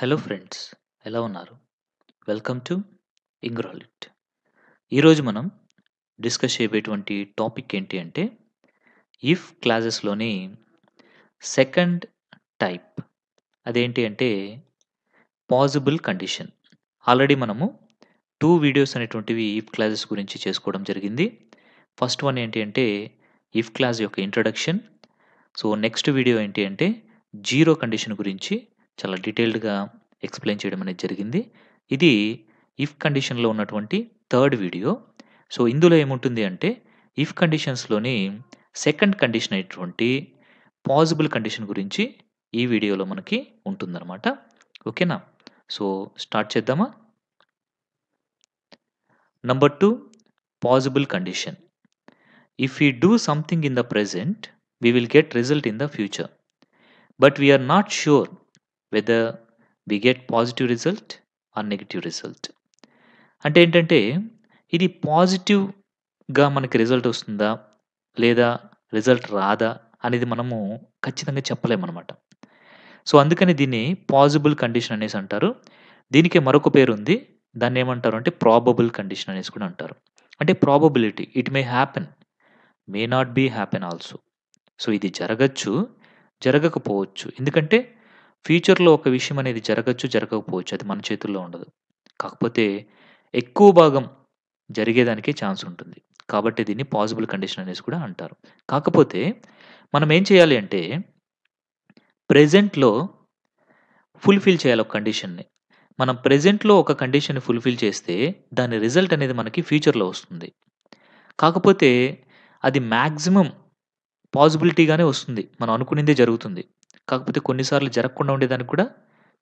Hello friends ఎలా ఉన్నారు welcome to ఇంగ్రాలిట్ ఈరోజు మనం డిస్కస్ చేయబోయేటువంటి టాపిక్ ఏంటి అంటే ఇఫ్ క్లాసెస్లోని సెకండ్ టైప్ అదేంటి అంటే పాజిబుల్ కండిషన్ ఆల్రెడీ మనము టూ వీడియోస్ అనేటువంటివి ఇఫ్ క్లాసెస్ గురించి చేసుకోవడం జరిగింది ఫస్ట్ వన్ ఏంటి అంటే ఇఫ్ క్లాస్ యొక్క ఇంట్రడక్షన్ సో నెక్స్ట్ వీడియో ఏంటి అంటే జీరో కండిషన్ గురించి చాలా డీటెయిల్డ్గా ఎక్స్ప్లెయిన్ చేయడం అనేది జరిగింది ఇది ఇఫ్ కండిషన్లో ఉన్నటువంటి థర్డ్ వీడియో సో ఇందులో ఏముంటుంది అంటే ఇఫ్ కండిషన్స్లోని సెకండ్ కండిషన్ అయినటువంటి పాజిబుల్ కండిషన్ గురించి ఈ వీడియోలో మనకి ఉంటుందన్నమాట ఓకేనా సో స్టార్ట్ చేద్దామా number two possible condition if you do something in the present we will get result in the future but we are not sure whether we get positive result or negative result అంటే ఏంటంటే ఇది పాజిటివ్గా మనకి result వస్తుందా లేదా result రాదా అనేది మనము ఖచ్చితంగా చెప్పలేమన్నమాట సో అందుకని దీన్ని పాజిబుల్ కండిషన్ అనేసి అంటారు దీనికి మరొక పేరు ఉంది దాన్ని ఏమంటారు అంటే ప్రాబబుల్ కండిషన్ అనేసి కూడా అంటారు అంటే probability it may happen may not be happen also so ఇది జరగచ్చు జరగకపోవచ్చు ఎందుకంటే ఫ్యూచర్‌లో ఒక విషయం అనేది జరగచ్చు జరగకపోవచ్చు. అది మన చేతుల్లో ఉండదు. కాకపోతే ఎక్కువ భాగం జరిగేదానికే ఛాన్స్ ఉంటుంది. కాబట్టి దీన్ని పాజిబుల్ కండిషన్ అనేసి కూడా అంటారు. కాకపోతే మనం ఏం చేయాలి అంటే ప్రెజెంట్‌లో ఫుల్‌ఫిల్ చేయాలి ఒక కండిషన్‌ని. మనం ప్రెజెంట్‌లో ఒక కండిషన్‌ని ఫుల్‌ఫిల్ చేస్తే దాని రిజల్ట్ అనేది మనకి ఫ్యూచర్‌లో వస్తుంది. కాకపోతే అది మ్యాక్సిమం పాజిబిలిటీగానే వస్తుంది. మనం అనుకున్నదే జరుగుతుంది. కాకపోతే కొన్నిసార్లు జరగకుండా ఉండేదానికి కూడా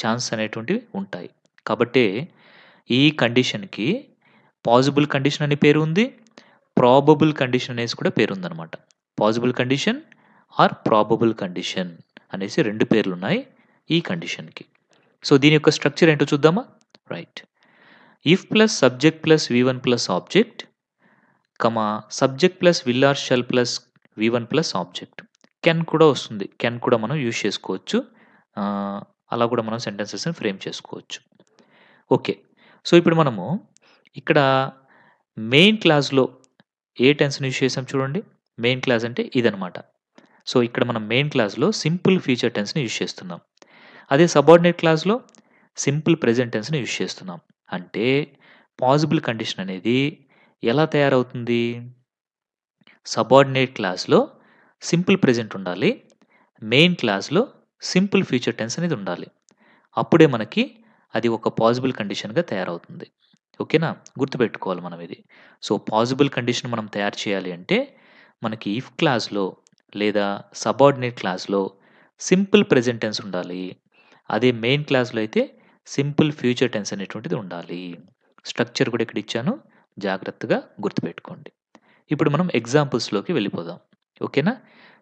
ఛాన్స్ అనేటువంటివి ఉంటాయి కాబట్టి ఈ కండిషన్కి పాజిబుల్ కండిషన్ అనే పేరు ఉంది ప్రాబబుల్ కండిషన్ అనేసి కూడా పేరు ఉందన్నమాట possible condition or probable condition అనేసి రెండు పేర్లు ఉన్నాయి ఈ కండిషన్కి సో దీని యొక్క స్ట్రక్చర్ ఏంటో చూద్దామా right if plus subject plus V one plus object comma subject plus will or shall plus V one plus object can కూడా వస్తుంది కెన్ కూడా మనం యూజ్ చేసుకోవచ్చు అలా కూడా మనం సెంటెన్సెస్ని ఫ్రేమ్ చేసుకోవచ్చు ఓకే సో ఇప్పుడు మనము ఇక్కడ మెయిన్ క్లాస్లో ఏ టెన్స్ని యూజ్ చేసాం చూడండి మెయిన్ క్లాస్ అంటే ఇదనమాట సో ఇక్కడ మనం మెయిన్ క్లాస్లో సింపుల్ ఫ్యూచర్ టెన్స్ని యూజ్ చేస్తున్నాం అదే సబార్డినేట్ క్లాస్లో సింపుల్ ప్రజెంట్ టెన్స్ని యూజ్ చేస్తున్నాం అంటే పాజిబుల్ కండిషన్ అనేది ఎలా తయారవుతుంది సబార్డినేట్ క్లాస్లో సింపుల్ ప్రజెంట్ ఉండాలి మెయిన్ క్లాస్లో సింపుల్ ఫ్యూచర్ టెన్స్ అనేది ఉండాలి అప్పుడే మనకి అది ఒక పాజిబుల్ కండిషన్గా తయారవుతుంది ఓకేనా గుర్తుపెట్టుకోవాలి మనం ఇది సో పాజిబుల్ కండిషన్ మనం తయారు చేయాలి అంటే మనకి ఇఫ్ క్లాస్లో లేదా సబార్డినేట్ క్లాస్లో సింపుల్ ప్రజెంట్ టెన్స్ ఉండాలి అదే మెయిన్ క్లాస్లో అయితే సింపుల్ ఫ్యూచర్ టెన్స్ అనేటువంటిది ఉండాలి స్ట్రక్చర్ కూడా ఇక్కడ ఇచ్చాను జాగ్రత్తగా గుర్తుపెట్టుకోండి ఇప్పుడు మనం ఎగ్జాంపుల్స్లోకి వెళ్ళిపోదాం ఓకేనా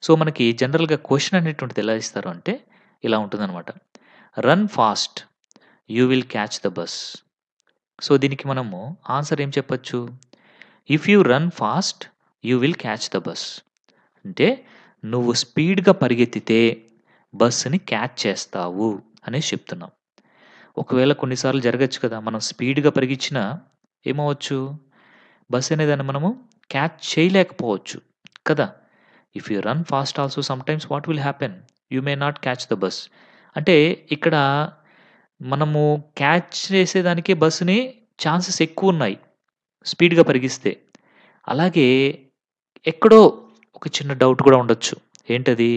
సో మనకి జనరల్గా క్వశ్చన్ అనేటువంటిది ఎలా ఇస్తారు అంటే ఇలా ఉంటుందన్నమాట run fast you will catch the bus so దీనికి మనము ఆన్సర్ ఏం చెప్పచ్చు if you run fast you will catch the bus అంటే నువ్వు స్పీడ్గా పరిగెత్తితే బస్సుని క్యాచ్ చేస్తావు అనేసి చెప్తున్నాం ఒకవేళ కొన్నిసార్లు జరగచ్చు కదా మనం స్పీడ్గా పరిగించినా ఏమవచ్చు బస్ అనేదాన్ని మనము క్యాచ్ చేయలేకపోవచ్చు కదా if you run fast also sometimes what will happen you may not catch the bus అంటే ఇక్కడ మనము క్యాచ్ చేసేదానికి బస్సుని ఛాన్సెస్ ఎక్కువ ఉన్నాయి స్పీడ్గా పరిగిస్తే అలాగే ఎక్కడో ఒక చిన్న డౌట్ కూడా ఉండొచ్చు ఏంటది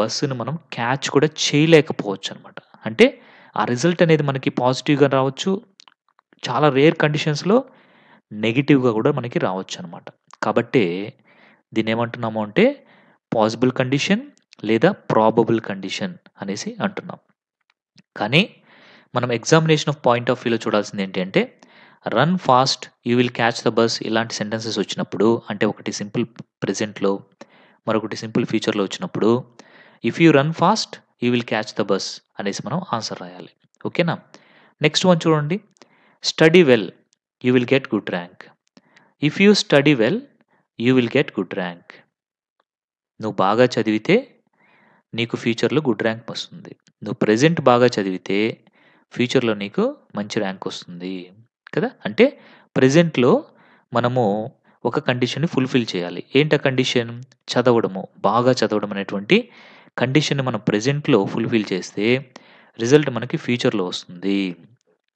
బస్సును మనం క్యాచ్ కూడా చేయలేకపోవచ్చు అనమాట అంటే ఆ రిజల్ట్ అనేది మనకి పాజిటివ్గా రావచ్చు చాలా రేర్ కండిషన్స్లో నెగిటివ్గా కూడా మనకి రావచ్చు అనమాట కాబట్టి దీన్ని ఏమంటున్నాము అంటే పాసిబుల్ కండిషన్ లేదా ప్రాబబుల్ కండిషన్ అనేసి అంటున్నాం కానీ మనం ఎగ్జామినేషన్ ఆఫ్ పాయింట్ ఆఫ్ వ్యూలో చూడాల్సింది ఏంటంటే run fast you will catch the bus ఇలాంటి సెంటెన్సెస్ వచ్చినప్పుడు అంటే ఒకటి సింపుల్ ప్రజెంట్లో మరొకటి సింపుల్ ఫ్యూచర్లో వచ్చినప్పుడు if you run fast you will catch the bus అనేసి మనం ఆన్సర్ రాయాలి ఓకేనా నెక్స్ట్ వన్ చూడండి study well you will get good rank if you study well you will get good rank నువ్వు బాగా చదివితే నీకు ఫ్యూచర్లో గుడ్ ర్యాంక్ వస్తుంది నువ్వు ప్రజెంట్ బాగా చదివితే ఫ్యూచర్లో నీకు మంచి ర్యాంక్ వస్తుంది కదా అంటే ప్రజెంట్లో మనము ఒక కండిషన్ని ఫుల్ఫిల్ చేయాలి ఏంటి ఆ కండిషన్ చదవడము బాగా చదవడం అనేటువంటి కండిషన్ని మనం ప్రజెంట్లో ఫుల్ఫిల్ చేస్తే రిజల్ట్ మనకి ఫ్యూచర్లో వస్తుంది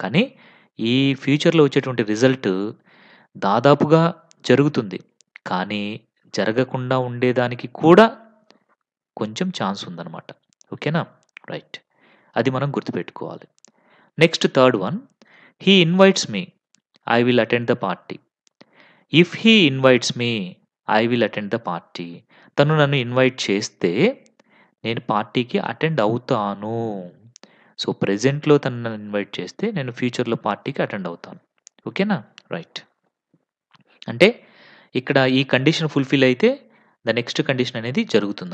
కానీ ఈ ఫ్యూచర్లో వచ్చేటువంటి రిజల్ట్ దాదాపుగా జరుగుతుంది కానీ జరగకుండా ఉండేదానికి కూడా కొంచెం ఛాన్స్ ఉందన్నమాట ఓకేనా రైట్ అది మనం గుర్తుపెట్టుకోవాలి next third one he invites me I will attend the party if he invites me I will attend the party తను నన్ను ఇన్వైట్ చేస్తే నేను పార్టీకి అటెండ్ అవుతాను సో ప్రజెంట్లో తను నన్ను ఇన్వైట్ చేస్తే నేను ఫ్యూచర్లో పార్టీకి అటెండ్ అవుతాను ఓకేనా రైట్ అంటే ఇక్కడ ఈ కండిషన్ ఫుల్ఫిల్ అయితే ద నెక్స్ట్ కండిషన్ అనేది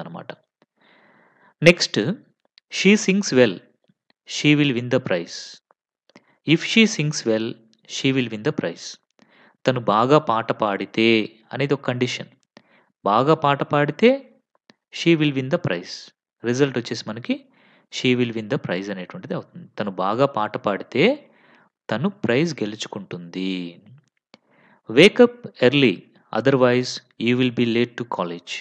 అనమాట next she sings well she will win the prize if she sings well she will win the prize తను బాగా పాట పాడితే అనేది ఒక కండిషన్ బాగా పాట పాడితే she will win the prize result వచ్చేసి మనకి she will win the prize అనేటువంటిది అవుతుంది తను బాగా పాట పాడితే తను ప్రైజ్ గెలుచుకుంటుంది wake up early otherwise you will be late to college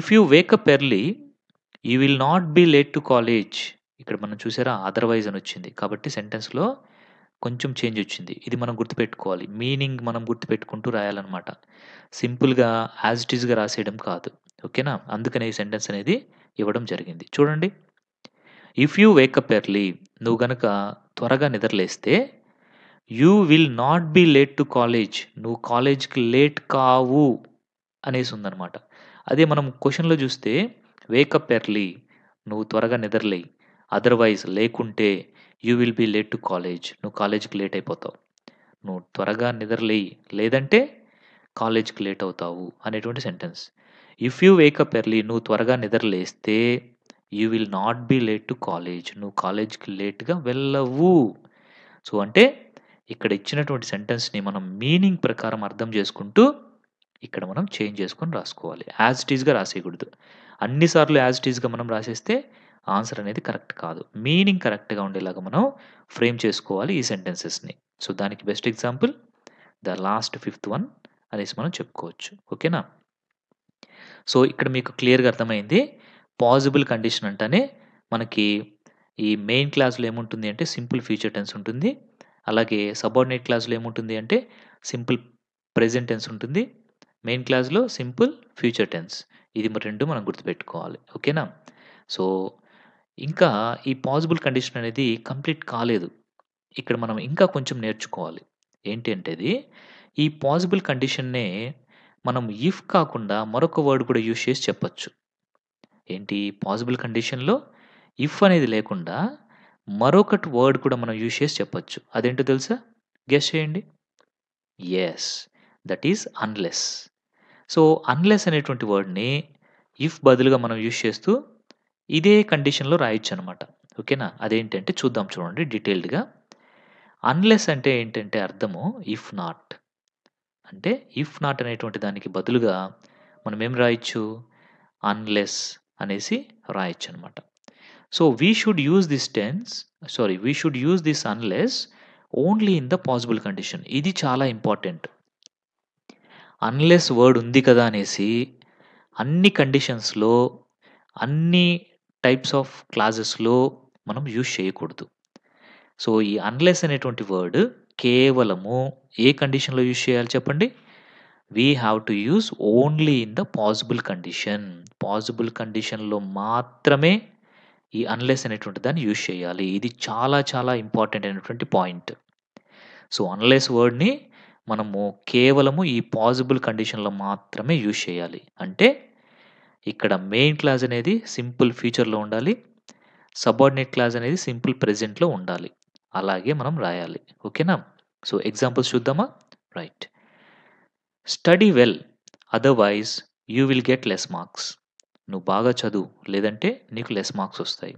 if you wake up early early, will not be late to college ఇక్కడ మనం చూసారా అదర్వైజ్ అని వచ్చింది కాబట్టి సెంటెన్స్లో కొంచెం చేంజ్ వచ్చింది ఇది మనం గుర్తుపెట్టుకోవాలి మీనింగ్ మనం గుర్తుపెట్టుకుంటూ రాయాలన్నమాట సింపుల్గా యాజ్ ఇట్ ఈజ్గా రాసేయడం కాదు ఓకేనా అందుకనే ఈ సెంటెన్స్ అనేది ఇవ్వడం జరిగింది చూడండి ఇఫ్ యూ వేకప్ ఎర్లీ నువ్వు గనక త్వరగా నిద్రలేస్తే you will not be late to college నువ్వు కాలేజ్కి లేట్ కావు అనేసి ఉందనమాట అదే మనం క్వశ్చన్లో చూస్తే వేకప్ ఎర్లీ నువ్వు త్వరగా నిద్రలేయి అదర్వైజ్ లేకుంటే you will be late to college నువ్వు కాలేజ్కి లేట్ అయిపోతావు నువ్వు త్వరగా నిద్రలేయి లేదంటే కాలేజ్కి లేట్ అవుతావు అనేటువంటి sentence if you wake up early నువ్వు త్వరగా నిద్రలేస్తే you will not be late to college నువ్వు కాలేజ్కి లేట్గా వెళ్ళవు సో అంటే ఇక్కడ ఇచ్చినటువంటి సెంటెన్స్ని మనం మీనింగ్ ప్రకారం అర్థం చేసుకుంటూ ఇక్కడ మనం చేంజ్ చేసుకొని రాసుకోవాలి యాజ్ ఇట్ ఈజ్గా రాసేయకూడదు అన్నిసార్లు యాజ్ ఇట్ మనం రాసేస్తే ఆన్సర్ అనేది కరెక్ట్ కాదు మీనింగ్ కరెక్ట్గా ఉండేలాగా మనం ఫ్రేమ్ చేసుకోవాలి ఈ సెంటెన్సెస్ని సో దానికి best example the last fifth one అనేసి మనం చెప్పుకోవచ్చు ఓకేనా సో ఇక్కడ మీకు క్లియర్గా అర్థమైంది పాజిబుల్ కండిషన్ అంటేనే మనకి ఈ మెయిన్ క్లాస్లో ఏముంటుంది అంటే సింపుల్ ఫ్యూచర్ టెన్స్ ఉంటుంది అలాగే సబార్డినేట్ క్లాస్లో ఏముంటుంది అంటే సింపుల్ ప్రెజెంట్ టెన్స్ ఉంటుంది మెయిన్ క్లాస్లో సింపుల్ ఫ్యూచర్ టెన్స్ ఇది రెండు మనం గుర్తుపెట్టుకోవాలి ఓకేనా సో ఇంకా ఈ పాజిబుల్ కండిషన్ అనేది కంప్లీట్ కాలేదు ఇక్కడ మనం ఇంకా కొంచెం నేర్చుకోవాలి ఏంటి అంటే అది ఈ పాజిబుల్ కండిషన్నే మనం ఇఫ్ కాకుండా మరొక వర్డ్ కూడా యూజ్ చేసి చెప్పచ్చు ఏంటి పాజిబుల్ కండిషన్లో ఇఫ్ అనేది లేకుండా మరొకటి వర్డ్ కూడా మనం యూజ్ చేసి చెప్పొచ్చు అదేంటో తెలుసా గెస్ చేయండి yes that is unless so unless అనేటువంటి వర్డ్ని ఇఫ్ బదులుగా మనం యూజ్ చేస్తూ ఇదే కండిషన్లో రాయొచ్చు అనమాట ఓకేనా అదేంటంటే చూద్దాం చూడండి డీటెయిల్డ్గా అన్లెస్ అంటే ఏంటంటే అర్థము ఇఫ్ నాట్ అంటే ఇఫ్ నాట్ అనేటువంటి దానికి బదులుగా మనం ఏం రాయొచ్చు అన్లెస్ అనేసి రాయొచ్చు అనమాట so we should use this tense sorry we should use this unless only in the possible condition ఇది చాలా ఇంపార్టెంట్ అన్లెస్ వర్డ్ ఉంది కదా అనేసి అన్ని కండిషన్స్లో అన్ని టైప్స్ ఆఫ్ క్లాసెస్లో మనం యూజ్ చేయకూడదు సో ఈ అన్లెస్ అనేటువంటి వర్డ్ కేవలము ఏ కండిషన్లో యూజ్ చేయాలి చెప్పండి we have to use only in the possible condition పాసిబుల్ కండిషన్లో మాత్రమే ఈ అన్లెస్ అనేటువంటి దాన్ని యూజ్ చేయాలి ఇది చాలా చాలా ఇంపార్టెంట్ అయినటువంటి పాయింట్ సో అన్లెస్ వర్డ్ని మనము కేవలము ఈ పాజిబుల్ కండిషన్లో మాత్రమే యూజ్ చేయాలి అంటే ఇక్కడ మెయిన్ క్లాజ్ అనేది సింపుల్ ఫ్యూచర్లో ఉండాలి సబార్డినేట్ క్లాజ్ అనేది సింపుల్ ప్రజెంట్లో ఉండాలి అలాగే మనం రాయాలి ఓకేనా సో ఎగ్జాంపుల్స్ చూద్దామా right study well otherwise you will get less marks నువ్వు బాగా చదువు లేదంటే నీకు లెస్ మార్క్స్ వస్తాయి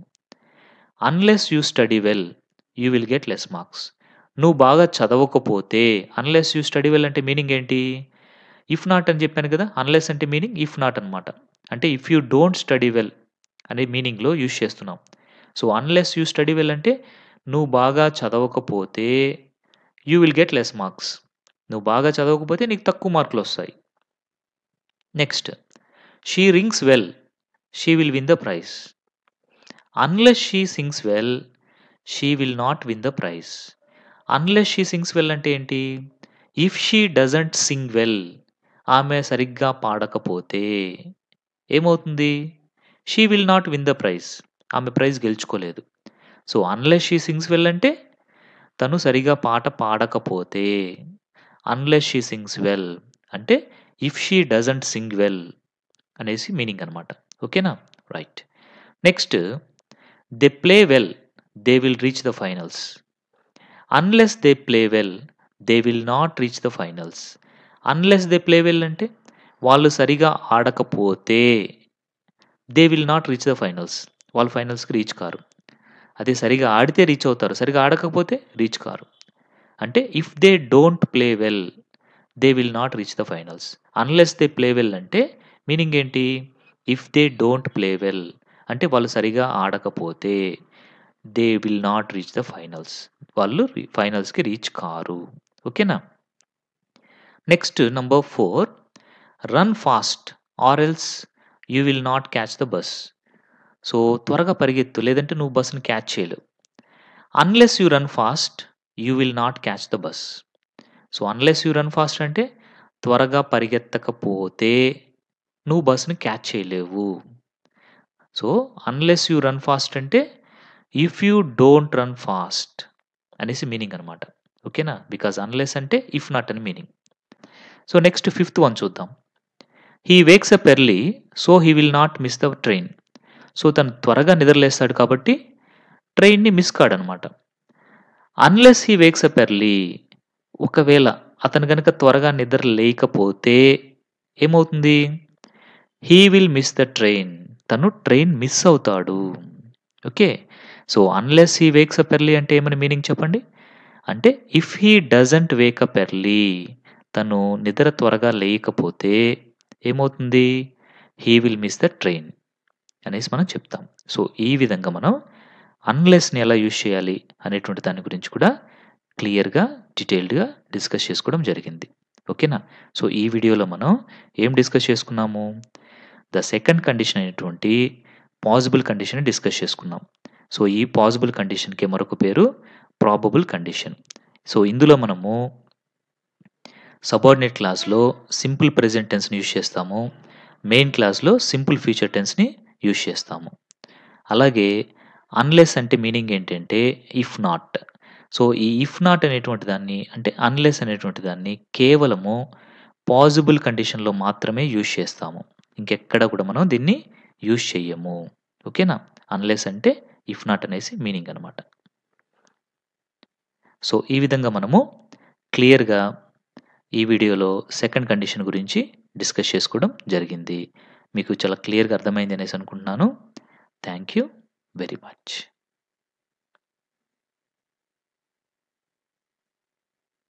unless you study well you will get less marks నువ్వు బాగా చదవకపోతే అన్లెస్ యూ స్టడీ వెల్ అంటే మీనింగ్ ఏంటి ఇఫ్ నాట్ అని చెప్పాను కదా అన్లెస్ అంటే మీనింగ్ ఇఫ్ నాట్ అనమాట అంటే if you don't study well అనే మీనింగ్లో యూజ్ చేస్తున్నాం so unless you study well అంటే నువ్వు బాగా చదవకపోతే you will get less marks నువ్వు బాగా చదవకపోతే నీకు తక్కువ మార్కులు వస్తాయి next she rings well she will win the prize unless she sings well she will not win the prize unless she sings well అంటే ఏంటి if she doesn't sing well ఆమె సరిగ్గా పాడకపోతే ఏమవుతుంది she will not win the prize ఆమె prize గెలుచుకోలేదు so unless she sings well అంటే తను సరిగా పాట పాడకపోతే అన్లెస్ షీ సింగ్స్ వెల్ అంటే if she doesn't sing well అనేసి మీనింగ్ అనమాట ఓకేనా right next they play well they will reach the finals unless they play well they will not reach the finals unless they play well అంటే వాళ్ళు సరిగా ఆడకపోతే they will not reach the finals వాళ్ళు ఫైనల్స్కి reach car అదే సరిగా ఆడితే reach అవుతారు సరిగా ఆడకపోతే రీచ్ కారు అంటే if they don't play well they will not reach the finals unless they play well అంటే మీనింగ్ ఏంటి if they don't play well అంటే వాళ్ళు సరిగా ఆడకపోతే they will not reach the finals వాళ్ళు ఫైనల్స్కి రీచ్ కారు ఓకేనా next number four run fast or else you will not catch the bus so త్వరగా పరిగెత్తు లేదంటే నువ్వు బస్సును క్యాచ్ చేయలేవు unless you run fast you will not catch the bus so unless you run fast అంటే త్వరగా పరిగెత్తకపోతే నువ్వు బస్సుని క్యాచ్ చేయలేవు so unless you run fast అంటే if you don't run fast అనేసి మీనింగ్ అనమాట ఓకేనా బికాజ్ అన్లెస్ అంటే ఇఫ్ నాట్ అని meaning so next fifth one చూద్దాం he wakes up early so he will not miss the train so తను త్వరగా నిద్రలేస్తాడు కాబట్టి ట్రైన్ని మిస్ కాడనమాట unless he wakes up early ఒకవేళ అతను కనుక త్వరగా నిద్ర లేకపోతే ఏమవుతుంది he will miss the train తను ట్రైన్ మిస్ అవుతాడు okay so unless he wakes up early అంటే ఏమని మీనింగ్ చెప్పండి అంటే if he doesn't up early తను నిద్ర త్వరగా లేకపోతే ఏమవుతుంది he will miss the train అనేసి మనం చెప్తాం సో ఈ విధంగా మనం అన్లెస్ని ఎలా యూజ్ చేయాలి అనేటువంటి దాని గురించి కూడా క్లియర్గా డీటెయిల్డ్గా డిస్కస్ చేసుకోవడం జరిగింది ఓకేనా సో ఈ వీడియోలో మనం ఏం డిస్కస్ చేసుకున్నాము ద సెకండ్ కండిషన్ అయినటువంటి పాసిబుల్ కండిషన్ డిస్కస్ చేసుకున్నాం సో ఈ పాసిబుల్ కండిషన్కి మరొక పేరు ప్రాబబుల్ కండిషన్ సో ఇందులో మనము సబార్డినేట్ క్లాస్లో సింపుల్ ప్రెజెంట్ టెన్స్ని యూజ్ చేస్తాము మెయిన్ క్లాస్లో సింపుల్ ఫ్యూచర్ టెన్స్ని యూజ్ చేస్తాము అలాగే అన్లెస్ అంటే మీనింగ్ ఏంటంటే ఇఫ్ నాట్ సో ఈ ఇఫ్ నాట్ అనేటువంటి దాన్ని అంటే అన్లెస్ అనేటువంటి దాన్ని కేవలము పాజిబుల్ కండిషన్లో మాత్రమే యూజ్ చేస్తాము ఇంకెక్కడ కూడా మనం దీన్ని యూజ్ చెయ్యము ఓకేనా అన్లెస్ అంటే ఇఫ్ నాట్ అనేసి మీనింగ్ అనమాట సో ఈ విధంగా మనము క్లియర్గా ఈ వీడియోలో సెకండ్ కండిషన్ గురించి డిస్కస్ చేసుకోవడం జరిగింది మీకు చాలా క్లియర్గా అర్థమైంది అనేసి అనుకుంటున్నాను థ్యాంక్ యూ వెరీ మచ్